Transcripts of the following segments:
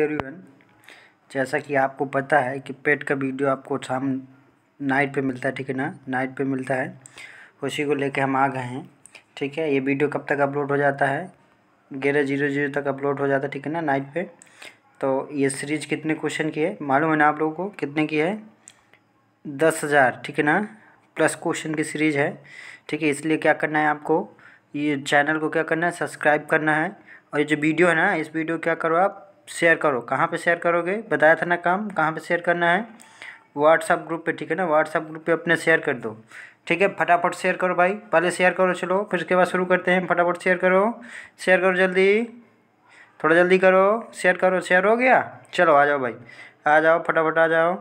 everyone जैसा कि आपको पता है कि पेट का वीडियो आपको शाम नाइट पे मिलता है ठीक है ना नाइट पे मिलता है उसी को लेके हम आ गए हैं ठीक है ये वीडियो कब तक अपलोड हो जाता है ग्यारह जीरो जीरो तक अपलोड हो जाता है ठीक है ना नाइट पे तो ये सीरीज कितने क्वेश्चन की है मालूम है ना आप लोगों को कितने की है दस हज़ार ठीक है ना प्लस क्वेश्चन की सीरीज है ठीक है इसलिए क्या करना है आपको ये चैनल को क्या करना है सब्सक्राइब करना है और ये जो वीडियो है ना इस वीडियो क्या करो आप शेयर करो कहाँ पे शेयर करोगे बताया था ना काम कहाँ पे शेयर करना है व्हाट्सअप ग्रुप पे ठीक है ना व्हाट्सअप ग्रुप पे अपने शेयर कर दो ठीक है फटाफट शेयर करो भाई पहले शेयर करो चलो फिर उसके बाद शुरू करते हैं फटाफट शेयर करो शेयर करो जल्दी थोड़ा जल्दी करो शेयर करो शेयर हो गया चलो आ जाओ भाई आ जाओ फटाफट आ जाओ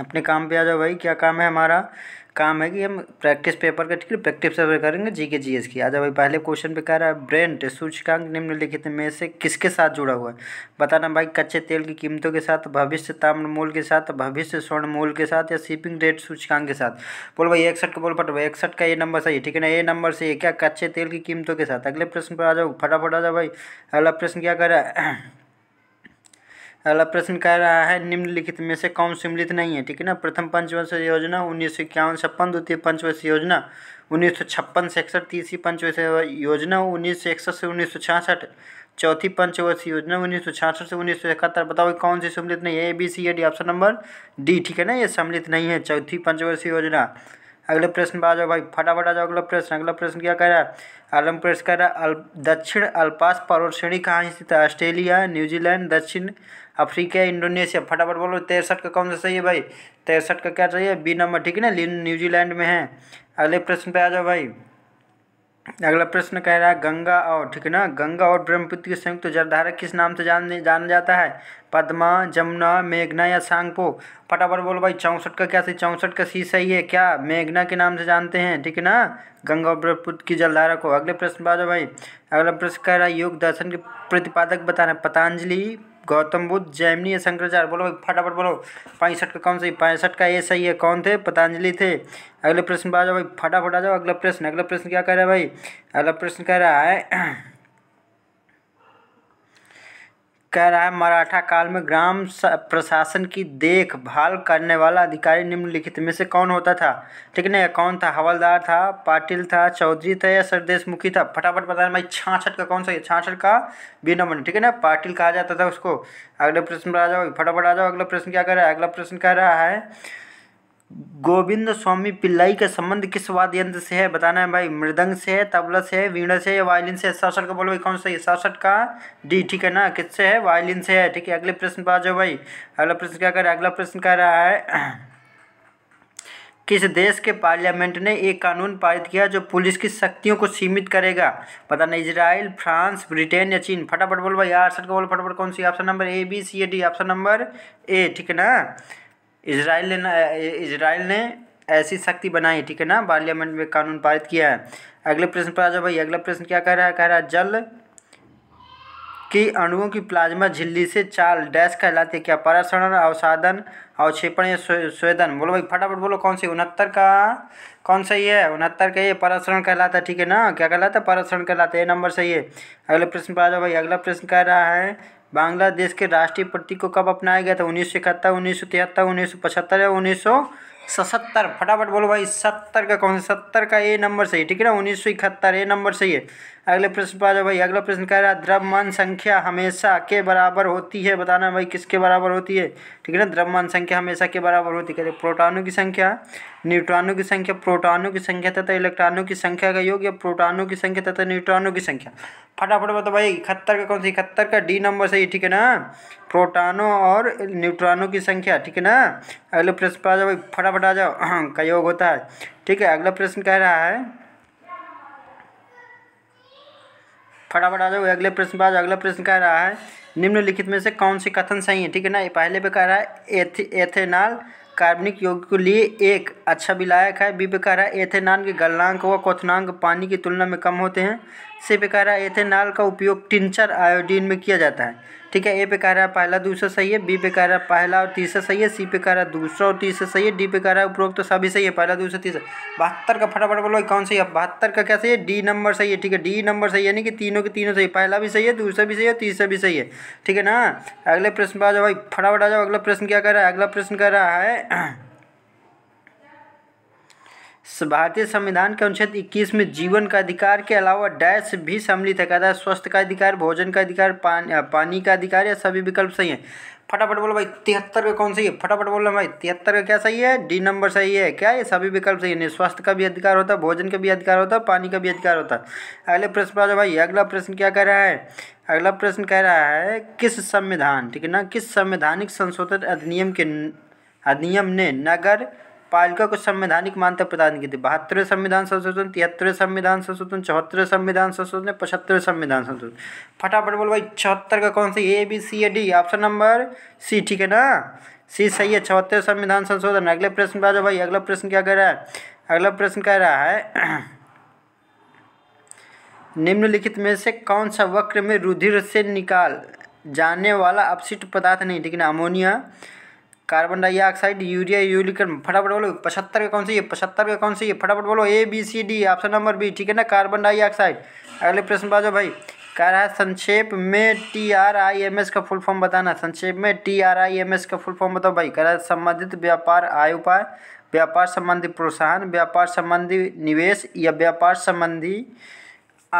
अपने काम पर आ जाओ भाई क्या काम है हमारा काम है कि हम प्रैक्टिस पेपर का ठीक है प्रैक्टिस पेपर करेंगे जी के जी एस की आज भाई पहले क्वेश्चन पे कह रहा है ब्रेंट सूचकांक निम्नलिखित में से किसके साथ जुड़ा हुआ है बताना भाई कच्चे तेल की कीमतों के साथ भविष्य ताम्र मूल के साथ भविष्य स्वर्ण मूल के साथ या शिपिंग रेट सूचकांक के साथ बोल भाई इकसठ का बोल फट भाई इकसठ का ये नंबर सही ठीक है ना ये नंबर सही है क्या कच्चे तेल की कीमतों के साथ अगले प्रश्न पर आ जाओ फटाफट आ जाओ भाई अगला प्रश्न क्या कर रहा है अगला प्रश्न कह रहा है निम्नलिखित में से कौन सम्मिलित नहीं है ठीक है ना प्रथम पंचवर्ष योजना उन्नीस सौ इक्यावन छप्पन द्वितीय पंचवर्ष योजना उन्नीस सौ छप्पन से इकसठ तीसरी पंचवर्ष योजना उन्नीस सौ इकसठ से उन्नीस सौ छियासठ चौथी पंचवर्ष योजना उन्नीस सौ छियासठ से उन्नीस सौ इकहत्तर बताओ कौन सी सम्मिलित नहीं है A B C A D option number D ठीक है ना ये सम्मिलित नहीं है चौथी पंचवर्षीय योजना अगले प्रश्न पर आ जाओ भाई फटाफट आ जाओ अगला प्रश्न अगला प्रश्न क्या कह रहा है अगला प्रश्न कह रहा है अल, दक्षिण अल्पास पर्वत श्रेणी कहाँ स्थित है ऑस्ट्रेलिया न्यूजीलैंड दक्षिण अफ्रीका इंडोनेशिया फटाफट बोलो तिरसठ का कौन सा सही है भाई तिरसठ का क्या चाहिए बी नंबर ठीक है ना न्यूजीलैंड में है अगले प्रश्न पे आ जाओ भाई अगला प्रश्न कह रहा है गंगा और ठीक है ना गंगा और ब्रह्मपुत्र की संयुक्त जलधारा किस नाम से जान जाना जाता है पद्मा जमुना मेघना या सांगपो फटाफट बोलो भाई चौंसठ का क्या सही चौंसठ का सी सही है क्या मेघना के नाम से जानते हैं ठीक है ना गंगा और ब्रह्मपुत्र की जलधारा को अगले प्रश्न बाजो भाई अगला प्रश्न कह रहा है योग दर्शन के प्रतिपादक बताना पतंजलि गौतम बुद्ध जैमिनी या शंकराचार्य बोलो फटाफट बोलो पैंसठ का कौन सही पैंसठ का ये सही है कौन थे पतंजलि थे अगले प्रश्न पर आ जाओ भाई फटाफट आ जाओ अगला प्रश्न अगला प्रश्न क्या कह रहा है भाई अगला प्रश्न कह रहा है कह रहा है मराठा काल में ग्राम प्रशासन की देखभाल करने वाला अधिकारी निम्नलिखित में से कौन होता था ठीक है कौन था हवलदार था पाटिल था चौधरी था या सरदेश मुखी था फटाफट बता भाई छाछठ का कौन सा छाछठ का बी नंबर ठीक है ना पाटिल कहा जाता था उसको अगले प्रश्न पर आ जाओ फटाफट आ जाओ अगला प्रश्न क्या कर रहा है अगला प्रश्न कह रहा है गोविंद स्वामी पिल्लाई का संबंध किस वाद्य यंत्र से है बताना है भाई मृदंग से है तबला से है वीणा से है वायलिन से सासठ का बोलो भाई कौन सा है सासठ का डी ठीक है ना किससे है वायलिन से है ठीक है अगले प्रश्न पर आ जाओ भाई अगला प्रश्न क्या कर अगला प्रश्न कह रहा है किस देश के पार्लियामेंट ने एक कानून पारित किया जो पुलिस की शक्तियों को सीमित करेगा पता नहीं इजराइल फ्रांस ब्रिटेन या चीन फटाफट बोल भाई यार सठ का बोलो फटाफट कौन सी option number A B C A D option number A ठीक है ना इसराइल ने इसराइल ने ऐसी शक्ति बनाई ठीक है ना पार्लियामेंट में कानून पारित किया है अगले प्रश्न पर आ जाओ भाई अगला प्रश्न क्या कह रहा है कह रहा है जल कि अणुओं की प्लाज्मा झिल्ली से चाल डैश कहलाती है क्या परासरण अवसाधन अवक्षेपण या स्वेदन बोलो भाई फटाफट बोलो कौन सी उनहत्तर का कौन सही है उनहत्तर का ये परासरण कहलाता है ठीक है ना क्या कहलाता है परासरण कहलाता है ये नंबर सही है अगले प्रश्न पर आ जाओ भाई अगला प्रश्न कह रहा है बांग्लादेश के राष्ट्रीय प्रतीक को कब अपनाया गया था उन्नीस सौ इकहत्तर उन्नीस सौ तिहत्तर उन्नीस सौ पचहत्तर या उन्नीस सौ सतहत्तर फटाफट बोलो भाई सत्तर का कौन सा सत्तर का ए नंबर सही ठीक है ना उन्नीस सौ इकहत्तर ए नंबर सही है अगले प्रश्न पर आ जाओ भाई अगला प्रश्न कह रहा है द्रव्यमान संख्या हमेशा के बराबर होती है बताना भाई किसके बराबर होती है ठीक है ना द्रव्यमान संख्या हमेशा के बराबर होती है प्रोटानों की संख्या न्यूट्रॉनों की संख्या प्रोटानों की संख्या तथा इलेक्ट्रॉनों की संख्या का योग या प्रोटानों की संख्या तथा न्यूट्रॉनों की संख्या फटाफट बताओ भाई इकहत्तर का कौन सा इकहत्तर का डी नंबर सही ठीक है ना प्रोटानों और न्यूट्रॉनों की संख्या ठीक है ना अगले प्रश्न पर आ जाओ भाई फटाफट आ जाओ का योग होता है ठीक है अगला प्रश्न कह रहा है फटाफट आ जाओ अगले प्रश्न पर अगला प्रश्न कह रहा है निम्नलिखित में से कौन सी कथन सही है ठीक है ना ये पहले पे कह रहा है एथ, एथेनॉल कार्बनिक यौगिक के लिए एक अच्छा विलायक है बी पे कह रहा है एथेनॉल के गलनांक व क्वथनांक पानी की तुलना में कम होते हैं सी पे कह रहा है एथेनॉल का उपयोग टिंचर आयोडीन में किया जाता है ठीक है ए पे कह रहा है पहला दूसरा सही है बी पे कह रहा है पहला और तीसरा सही है सी पे कह रहा है दूसरा और तीसरा सही है डी पे कह रहा है उपरोक्त तो सभी सही है पहला दूसरा तीसरा बहत्तर का फटाफट बोलो कौन सही है बहत्तर का क्या सही है डी नंबर सही है ठीक है डी नंबर सही है यानी कि तीनों के तीनों सही पहला भी सही है दूसरा भी सही है तीसरा भी सही है ठीक है ना अगले प्रश्न पर आ जाओ भाई फटाफट आ जाओ अगला प्रश्न क्या कह रहा है अगला प्रश्न कह रहा है भारतीय संविधान के अनुच्छेद 21 में जीवन का अधिकार के अलावा डैश भी सम्मिलित है कहता है स्वास्थ्य का अधिकार भोजन का अधिकार पान, पानी का अधिकार या सभी विकल्प सही है फटाफट बोलो भाई तिहत्तर का कौन सही है फटाफट बोलो भाई तिहत्तर का क्या सही है डी नंबर सही है क्या ये सभी विकल्प सही है स्वास्थ्य का भी अधिकार होता है भोजन का भी अधिकार होता है पानी का भी अधिकार होता है अगले प्रश्न पर आ जाओ भाई अगला प्रश्न क्या कह रहा है अगला प्रश्न कह रहा है किस संविधान ठीक है ना किस संवैधानिक संशोधन अधिनियम के अधिनियम ने नगर पालिका को संवैधानिक मान्यता प्रदान की थी बहत्तर संविधान संशोधन तिहत्तर संविधान संशोधन चौहत्तर संविधान संशोधन पचहत्तर संविधान संशोधन फटाफट बोल भाई चौहत्तर का कौन सा ए बी सी या डी ऑप्शन नंबर सी ठीक है ना सी सही है चौहत्तर संविधान संशोधन अगले प्रश्न पर आ जाओ भाई अगला प्रश्न क्या कह रहा है अगला प्रश्न कह रहा है निम्नलिखित में से कौन सा वक्र में रुधिर से निकाल जाने वाला अपशिष्ट पदार्थ नहीं ठीक है ना अमोनिया कार्बन डाइऑक्साइड यूरिया यूलिकन फटाफट बोलो पचहत्तर का कौन सी है पचहत्तर का कौन सी है फटाफट बोलो A B C D option number B ठीक है ना कार्बन डाइऑक्साइड अगले प्रश्न बाजो भाई कह रहा है संक्षेप में T R I M S का फुल फॉर्म बताना संक्षेप में T R I M S का फुल फॉर्म बताओ भाई कह रहा है संबंधित व्यापार आय उपाय व्यापार संबंधी प्रोत्साहन व्यापार संबंधी निवेश या व्यापार संबंधी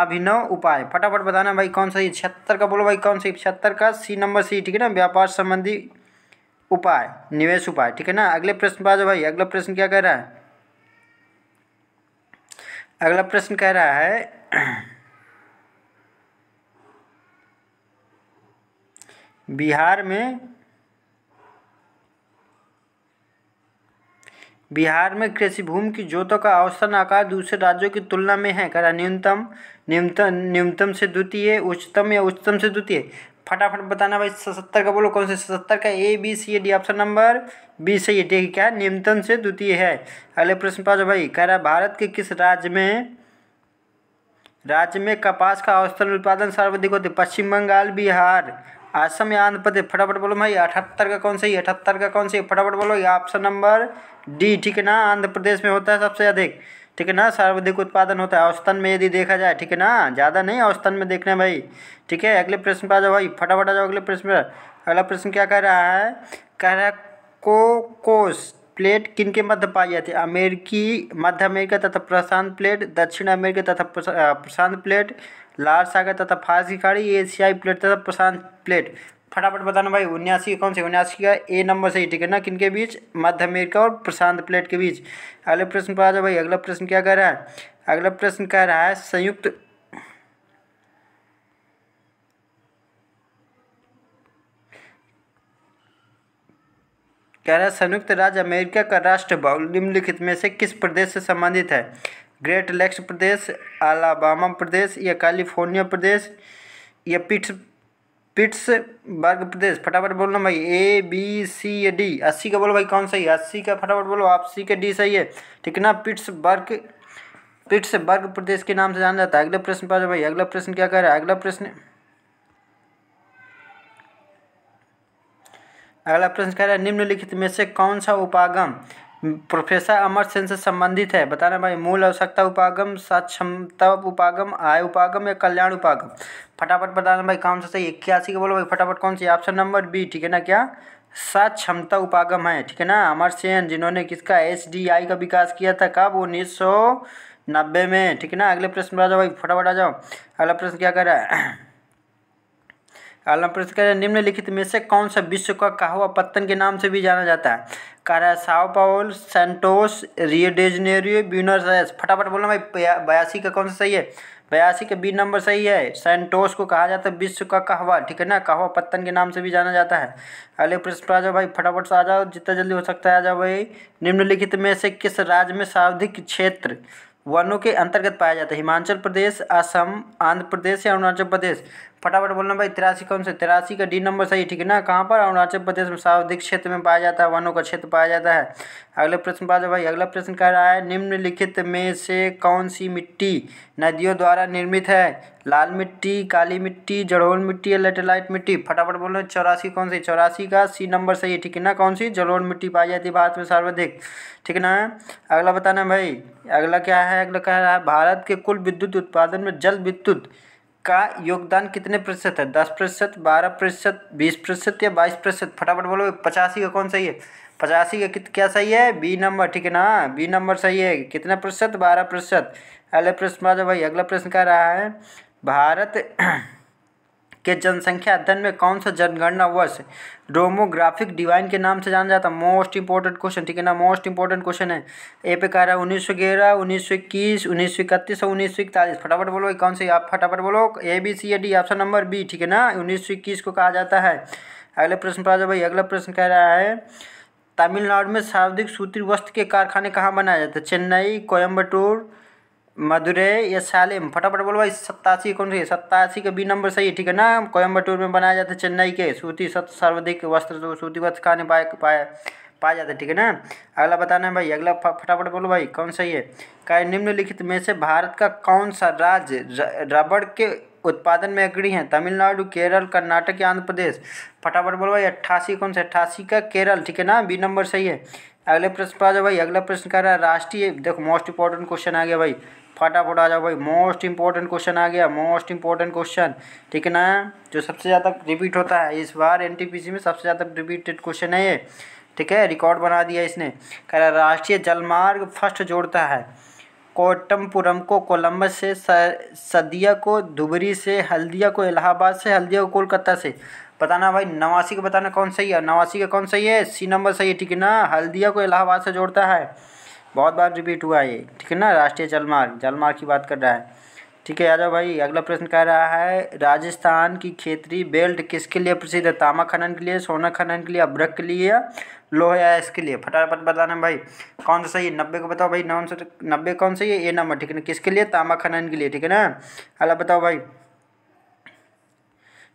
अभिनव उपाय फटाफट बताना भाई कौन सा छिहत्तर का बोलो भाई कौन सा छिहत्तर का सी नंबर सी ठीक है ना व्यापार संबंधी उपाय निवेश उपाय ठीक है ना अगले प्रश्न पर भाई अगला प्रश्न क्या कह रहा है अगला प्रश्न कह रहा है बिहार में बिहार में कृषि भूमि की जोतों का औसतन आकार दूसरे राज्यों की तुलना में है करा न्यूनतम न्यूनतम न्यूनतम से द्वितीय उच्चतम या उच्चतम से द्वितीय फटाफट बताना भाई सतहत्तर का बोलो कौन से सतहत्तर का A B C D option number B सही है ठीक है क्या निम्नतम से द्वितीय है अगले प्रश्न पास भाई कह रहा भारत के किस राज्य में राज्य में कपास का औसतन उत्पादन सर्वाधिक होते पश्चिम बंगाल बिहार असम या आंध्र प्रदेश फटाफट बोलो भाई अठहत्तर का कौन सा ही अठहत्तर का कौन सा फटाफट बोलो ये ऑप्शन नंबर डी ठीक है ना आंध्र प्रदेश में होता है सबसे अधिक ठीक है ना सर्वाधिक उत्पादन होता है औसतन में यदि देखा जाए ठीक है ना ज़्यादा नहीं औसतन में देखना भाई ठीक है अगले प्रश्न पर आ जाओ भाई फटाफट आ जाओ अगले प्रश्न पर अगला प्रश्न क्या कह रहा है कह रहा है कोकोस प्लेट किन के मध्य पाई जाती है अमेरिकी मध्य अमेरिका तथा प्रशांत प्लेट दक्षिण अमेरिका तथा प्रशांत प्लेट लाल सागर तथा फारसी खाड़ी एशियाई प्लेट तथा प्रशांत प्लेट फटाफट बताना भाई उन्यासी कौन से उन्यासी का ए नंबर सही ठीक है ना किनके बीच मध्य अमेरिका और प्रशांत प्लेट के बीच अगले प्रश्न पर आ जाओ भाई अगला प्रश्न क्या कह रहा है अगला प्रश्न कह रहा है संयुक्त कह रहा है संयुक्त राज्य अमेरिका का राष्ट्र भवन निम्नलिखित में से किस प्रदेश से संबंधित है ग्रेट लेक्स प्रदेश अलाबामा प्रदेश या कैलिफोर्निया प्रदेश या पिट्स पिट्सबर्ग प्रदेश फटाफट बोलो भाई ए बी सी डी अस्सी का बोलो भाई कौन सही है अस्सी का फटाफट बोलो आप सी के डी सही है ठीक है ना पिट्सबर्ग पिट्सबर्ग प्रदेश के नाम से जाना जाता है अगला प्रश्न पर भाई अगला प्रश्न क्या कह रहा है अगला प्रश्न अगला प्रश्न कह रहा है निम्नलिखित में से कौन सा उपागम प्रोफेसर अमर सेन से संबंधित है बताना भाई मूल आवश्यकता उपागम सक्षमता उपागम आय उपागम या कल्याण उपागम फटाफट बताना भाई कौन सा सही इक्यासी के बोलो भाई फटाफट कौन सी ऑप्शन नंबर बी ठीक है ना क्या सक्षमता उपागम है ठीक है ना अमर सेन जिन्होंने किसका एस डी आई का विकास किया था कब उन्नीस सौ नब्बे में ठीक है ना अगले प्रश्न पर आ जाओ भाई फटाफट आ जाओ अगला प्रश्न क्या कर रहा है अगला प्रश्न करें निम्नलिखित में से कौन सा विश्व का कहवा पत्तन के नाम से भी जाना जाता है कह रहा है साओ पाओल सेंटोस रियोडेजनेरियो ब्यूनर्स एस फटाफट बोलना भाई बयासी का कौन सा सही है बयासी का बी नंबर सही है सेंटोस को कहा जाता है विश्व का कहवा ठीक है ना कहवा पत्तन के नाम से भी जाना जाता है अगले प्रश्न पर आ जाओ भाई फटाफट से आ जाओ जितना जल्दी हो सकता है आ जाओ भाई निम्नलिखित में से किस राज्य में सर्वाधिक क्षेत्र वनों के अंतर्गत पाया जाता है हिमाचल प्रदेश असम आंध्र प्रदेश या अरुणाचल प्रदेश फटाफट बोलना भाई तिरासी कौन से तिरासी का डी नंबर सही ठीक है ना कहाँ पर अरुणाचल प्रदेश में सर्वाधिक क्षेत्र में पाया जाता है वनों का क्षेत्र पाया जाता है अगले प्रश्न पास भाई अगला प्रश्न कह रहा है निम्नलिखित में से कौन सी मिट्टी नदियों द्वारा निर्मित है लाल मिट्टी काली मिट्टी जड़ोल मिट्टी या लेटेलाइट मिट्टी फटाफट बोलो चौरासी कौन सी चौरासी का सी नंबर सही है ठीक है ना कौन सी जड़ोल मिट्टी पाई जाती है भारत में सर्वाधिक ठीक है ना अगला बताना भाई अगला क्या है अगला कह रहा है भारत के कुल विद्युत उत्पादन में जल विद्युत का योगदान कितने प्रतिशत है दस प्रतिशत बारह प्रतिशत बीस प्रतिशत या बाईस प्रतिशत फटाफट बोलो पचासी का कौन सही है पचासी का कित क्या सही है बी नंबर ठीक है ना बी नंबर सही है कितना प्रतिशत बारह प्रतिशत अगले प्रश्न बाद भाई अगला प्रश्न कह रहा है भारत के जनसंख्या अध्ययन में कौन सा जनगणना वर्ष डोमोग्राफिक डिवाइन के नाम से जाना जाता है मोस्ट इंपॉर्टेंट क्वेश्चन ठीक है ना मोस्ट इंपॉर्टेंट क्वेश्चन है ए पे कह रहा है उन्नीस सौ ग्यारह उन्नीस सौ इक्कीस उन्नीस सौ इकतीस और उन्नीस सौ इकतालीस फटाफट बोलो कौन से आप फटाफट बोलो A B C A D option number B ठीक है ना उन्नीस सौ इक्कीस को कहा जाता है अगले प्रश्न पर आ जाओ भाई अगला प्रश्न कह रहा है तमिलनाडु में सर्वाधिक सूत्री वस्त्र के कारखाने कहाँ बनाए जाते हैं चेन्नई कोयम्बटूर मधुरे या सालेम फटाफट बोलो भाई सत्तासी कौन सी सत्तासी का बी नंबर सही है ठीक है ना कोयम्बटूर में बनाया जाता है चेन्नई के सूती सत सर्वाधिक वस्त्र जो तो सूती वस्त्र खाने पाए पाया पाया जाता है ठीक है ना अगला बताना है भाई अगला फटाफट बोलो भाई कौन सही है का निम्नलिखित में से भारत का कौन सा राज्य रबड़ के उत्पादन में अग्रणी है तमिलनाडु केरल कर्नाटक या आंध्र प्रदेश फटाफट बोलो भाई अट्ठासी कौन सा अट्ठासी का केरल ठीक है ना बी नंबर सही है अगले प्रश्न पर आ जाओ भाई अगला प्रश्न कह रहा है राष्ट्रीय देखो मोस्ट इंपॉर्टेंट क्वेश्चन आ गया भाई फटाफट आ जाओ भाई मोस्ट इंपॉर्टेंट क्वेश्चन आ गया मोस्ट इंपॉर्टेंट क्वेश्चन ठीक है ना जो सबसे ज़्यादा रिपीट होता है इस बार एन में सबसे ज़्यादा रिपीटेड क्वेश्चन है ये ठीक है रिकॉर्ड बना दिया इसने कह रहा राष्ट्रीय जलमार्ग फर्स्ट जोड़ता है कोटमपुरम को कोलंबस से सदिया को धुबरी से हल्दिया को इलाहाबाद से हल्दिया को कोलकाता से बताना भाई नवासी का बताना कौन सही है नवासी का कौन सही है सी नंबर सही है ठीक है ना हल्दिया को इलाहाबाद से जोड़ता है बहुत बार रिपीट हुआ ये ठीक है ना राष्ट्रीय जलमार्ग जलमार्ग की बात कर रहा है ठीक है यादव भाई अगला प्रश्न कह रहा है राजस्थान की खेतरी बेल्ट किसके लिए प्रसिद्ध है तामा खनन के लिए सोना खनन के लिए अभ्रक के लिए लोहे या इसके लिए फटाफट बताना भाई कौन सा सही है नब्बे को बताओ भाई नौ सौ नब्बे कौन सा है ए नंबर ठीक है ना किसके लिए तामा खनन के लिए ठीक है ना अला बताओ भाई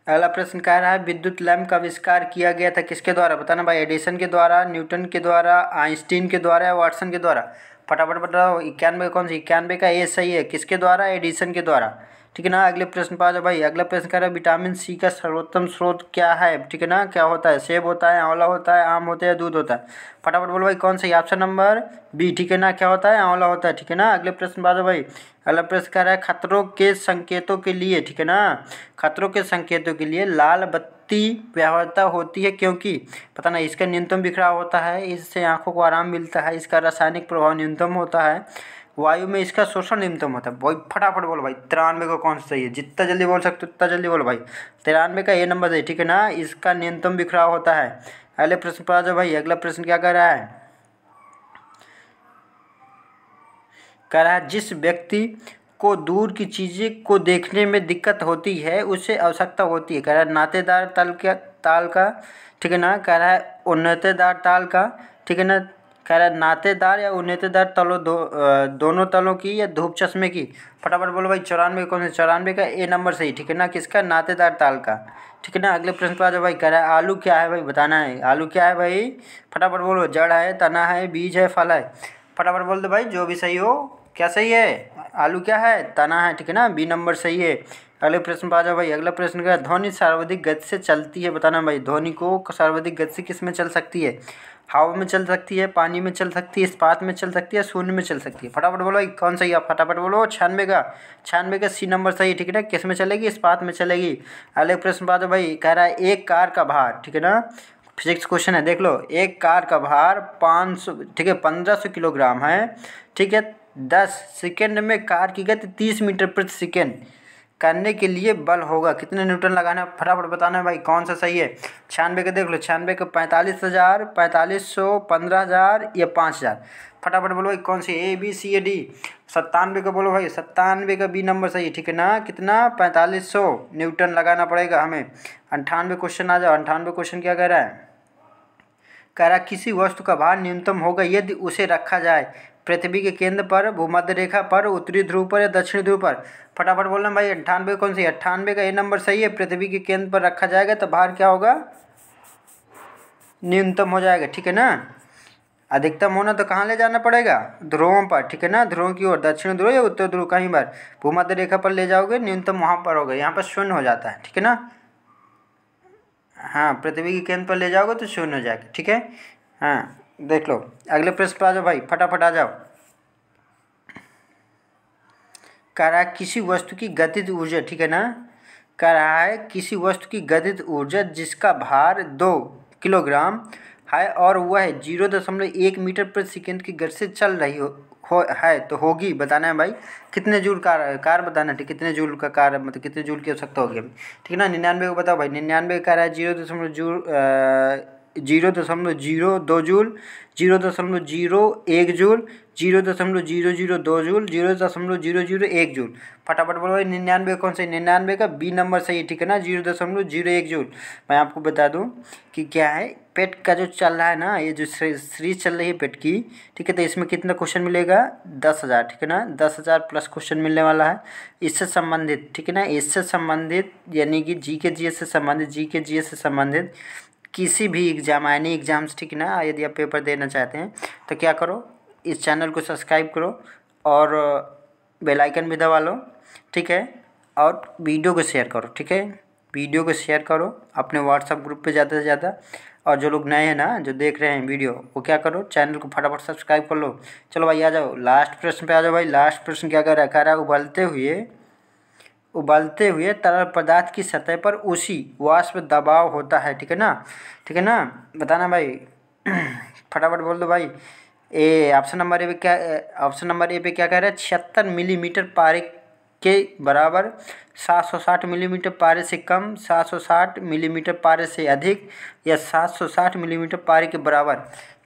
अगला प्रश्न कह रहा है विद्युत लैम्प का आविष्कार किया गया था किसके द्वारा बताना भाई एडिसन के द्वारा न्यूटन के द्वारा आइंस्टीन के द्वारा या वाटसन के द्वारा फटाफट बताओ इक्यानवे कौन सी इक्यानवे का ए सही है किसके द्वारा एडिसन के द्वारा ठीक है ना अगले प्रश्न पर आ जाओ भाई अगला प्रश्न कह रहा है विटामिन सी का सर्वोत्तम स्रोत क्या है ठीक है ना क्या होता है सेब होता है आंवला होता है आम होता है दूध होता है फटाफट बोलो भाई कौन सा ऑप्शन नंबर बी ठीक है ना क्या होता है आंवला होता है ठीक है ना अगले प्रश्न पर आ जाओ भाई अगला प्रश्न कह रहा है खतरों के संकेतों के लिए ठीक है ना खतरों के संकेतों के लिए लाल बत्ती व्यवहारता होती है क्योंकि पता ना इसका न्यूनतम बिखराव होता है इससे आँखों को आराम मिलता है इसका रासायनिक प्रभाव न्यूनतम होता है वायु में इसका शोषण निम्नतम होता है भाई फटाफट बोलो भाई तिरानवे का कौन सा चाहिए जितना जल्दी बोल सकते हो उतना जल्दी बोलो भाई तिरानवे का ए नंबर सही ठीक है ना इसका न्यूनतम बिखराव होता है अगले प्रश्न पर आ जाओ भाई अगला प्रश्न क्या कर रहा है कह रहा है जिस व्यक्ति को दूर की चीज़ें को देखने में दिक्कत होती है उसे आवश्यकता होती है कह रहा है नातेदार ताल का ताल का ठीक है ना कह रहा है उन्नतेदार ताल का ठीक है ना कह रहा है नातेदार या उन्नतेदार तलों दो दोनों तलों की या धूप चश्मे की फटाफट बोलो भाई चौरानवे कौन से चौरानवे का ए नंबर सही ठीक है ना किसका नातेदार ताल का ठीक है ना अगले प्रश्न पर आ जाओ भाई कह रहा है आलू क्या है भाई बताना है आलू क्या है भाई फटाफट बोलो जड़ है तना है बीज है फल है फटाफट बोल दो भाई जो भी सही हो क्या सही है आलू क्या है तना है ठीक है ना बी नंबर सही है अगले प्रश्न पर आ जाओ भाई अगला प्रश्न का ध्वनि सर्वाधिक गति से चलती है बताना भाई ध्वनि को सर्वाधिक गति से किस में चल सकती है हवा में चल सकती है पानी में चल सकती है इस्पात में चल सकती है शून्य में चल सकती है फटाफट बोलो कौन सही है फटाफट बोलो छियानवे का छियानवे का सी नंबर सही ठीक है ना किस में चलेगी इस्पात में चलेगी अगले प्रश्न बात भाई कह रहा है एक कार का भार ठीक है ना फिजिक्स क्वेश्चन है देख लो एक कार का भार पाँच सौ ठीक है पंद्रह सौ किलोग्राम है ठीक है दस सेकेंड में कार की गति तीस मीटर प्रति सेकेंड करने के लिए बल होगा कितने न्यूटन लगाना है फटाफट बताना है भाई कौन सा सही है छियानवे का देख लो छियानवे का पैंतालीस हज़ार पैंतालीस सौ पंद्रह हज़ार या पाँच हज़ार फटाफट बोलो भाई कौन सी ए बी सी ए डी सत्तानवे का बोलो भाई सत्तानवे का बी नंबर सही है ठीक है ना कितना पैंतालीस सौ न्यूटन लगाना पड़ेगा हमें अंठानवे क्वेश्चन आ जाओ अंठानवे क्वेश्चन क्या कह रहा है कह रहा किसी वस्तु का भार न्यूनतम होगा यदि उसे रखा जाए पृथ्वी के केंद्र पर भूमध्य रेखा पर उत्तरी ध्रुव पर या दक्षिणी ध्रुव पर फटाफट बोलना भाई अट्ठानवे कौन सी अट्ठानवे का ये नंबर सही है पृथ्वी के केंद्र पर रखा जाएगा तो भार क्या होगा न्यूनतम हो जाएगा ठीक है ना अधिकतम होना तो कहाँ ले जाना पड़ेगा ध्रुवों पर ठीक है ना ध्रुवों की ओर दक्षिण ध्रुव या उत्तर ध्रुव कहीं पर भूमध्य रेखा पर ले जाओगे न्यूनतम वहाँ पर होगा यहाँ पर शून्य हो जाता है ठीक है ना हाँ पृथ्वी के केंद्र पर ले जाओगे तो शून्य हो जाएगा ठीक है हाँ देख लो अगले प्रश्न पर आ जाओ भाई फटाफट आ जाओ कह रहा है किसी वस्तु की गतिज ऊर्जा ठीक है ना कह रहा है किसी वस्तु की गतिज ऊर्जा जिसका भार दो किलोग्राम है और वह जीरो दशमलव एक मीटर पर सेकेंड की गति से चल रही हो, हो है तो होगी बताना है भाई कितने जूल कार कार बताना ठीक कितने जूल का कार मतलब कितने जूल की आवश्यकता होगी ठीक है ना निन्यानवे को बताओ भाई निन्यानवे का रहा है जीरो दशमलव जूल जीरो दशमलव जीरो दो जूल जीरो दशमलव जीरो एक जूल जीरो दशमलव जीरो जीरो दो जूल जीरो दशमलव जीरो जीरो एक जूल फटाफट बोलो निन्यानवे कौन सा निन्यानवे का बी नंबर सही ठीक है ना जीरो दशमलव जीरो एक जूल मैं आपको बता दूं कि क्या है पेट का जो चल रहा है ना ये जो सीरीज चल रही है पेट की ठीक है तो इसमें कितना क्वेश्चन मिलेगा दस हज़ार ठीक है ना दस हज़ार प्लस क्वेश्चन मिलने वाला है इससे संबंधित ठीक है ना इससे संबंधित यानी कि जी के जी से संबंधित जी के जी से संबंधित किसी भी एग्ज़ाम आने एग्ज़ाम्स ठीक ना यदि आप पेपर देना चाहते हैं तो क्या करो इस चैनल को सब्सक्राइब करो और बेल uh, आइकन भी दबा लो ठीक है और वीडियो को शेयर करो ठीक है वीडियो को शेयर करो अपने व्हाट्सअप ग्रुप पे ज़्यादा से ज़्यादा और जो लोग नए हैं ना जो देख रहे हैं वीडियो वो क्या करो चैनल को फटाफट सब्सक्राइब कर लो चलो भाई आ जाओ लास्ट प्रश्न पे आ जाओ भाई लास्ट प्रश्न क्या कर रहा है कह रहा है उबलते हुए उबलते हुए तरल पदार्थ की सतह पर उसी वाष्प दबाव होता है ठीक है ना ठीक है ना बताना भाई फटाफट बोल दो भाई ए ऑप्शन नंबर ए पे क्या ऑप्शन नंबर ए पे क्या कह रहा है छिहत्तर मिलीमीटर पारे के बराबर 760 मिलीमीटर पारे से कम 760 मिलीमीटर पारे से अधिक या 760 मिलीमीटर पारे के बराबर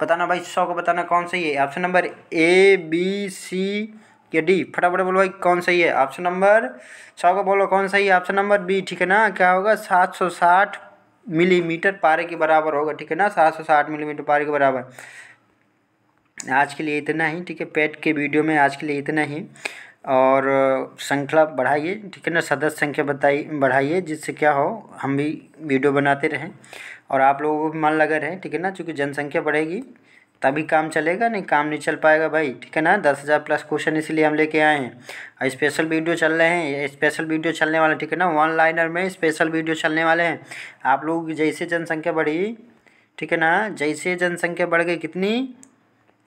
बताना भाई सौ को बताना कौन सा ये option number A B C ये डी फटाफट बोलो भाई कौन सही है ऑप्शन नंबर सौ को बोलो कौन सही है ऑप्शन नंबर बी ठीक है ना क्या होगा सात सौ साठ मिलीमीटर पारे के बराबर होगा ठीक है ना सात सौ साठ मिलीमीटर पारे के बराबर आज के लिए इतना ही ठीक है पेट के वीडियो में आज के लिए इतना ही और श्रृंखला बढ़ाइए ठीक है ना सदस्य संख्या बताइए बढ़ाइए जिससे क्या हो हम भी वीडियो बनाते रहें और आप लोगों को भी मन लगा रहे ठीक है ना चूँकि जनसंख्या बढ़ेगी तभी काम चलेगा नहीं काम नहीं चल पाएगा भाई ठीक है ना दस हज़ार प्लस क्वेश्चन इसलिए हम लेके आए हैं और स्पेशल वीडियो चल रहे हैं स्पेशल वीडियो चलने वाले ठीक है ना वन लाइनर में स्पेशल वीडियो चलने वाले हैं आप लोग जैसे जनसंख्या बढ़ी ठीक है ना जैसे जनसंख्या बढ़ गई कितनी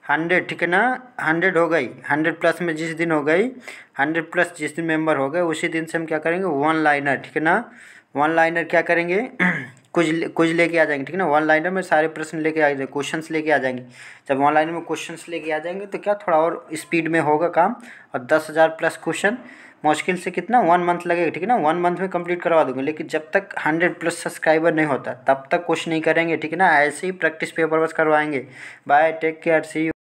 हंड्रेड ठीक है ना हंड्रेड हो गई हंड्रेड प्लस में जिस दिन हो गई हंड्रेड प्लस जिस दिन मेंबर हो गए उसी दिन से हम क्या करेंगे वन लाइनर ठीक है ना वन लाइनर क्या करेंगे कुछ कुछ लेके आ जाएंगे ठीक है ना वन लाइनर में सारे प्रश्न लेके आ जाएंगे क्वेश्चन लेके आ जाएंगे जब वन लाइनर में क्वेश्चन लेके आ जाएंगे तो क्या थोड़ा और स्पीड में होगा काम और दस हज़ार प्लस क्वेश्चन मुश्किल से कितना वन मंथ लगेगा ठीक है ना वन मंथ में कंप्लीट करवा दूंगा लेकिन जब तक हंड्रेड प्लस सब्सक्राइबर नहीं होता तब तक कुछ नहीं करेंगे ठीक है ना ऐसे ही प्रैक्टिस पेपर बस करवाएंगे bye take care see you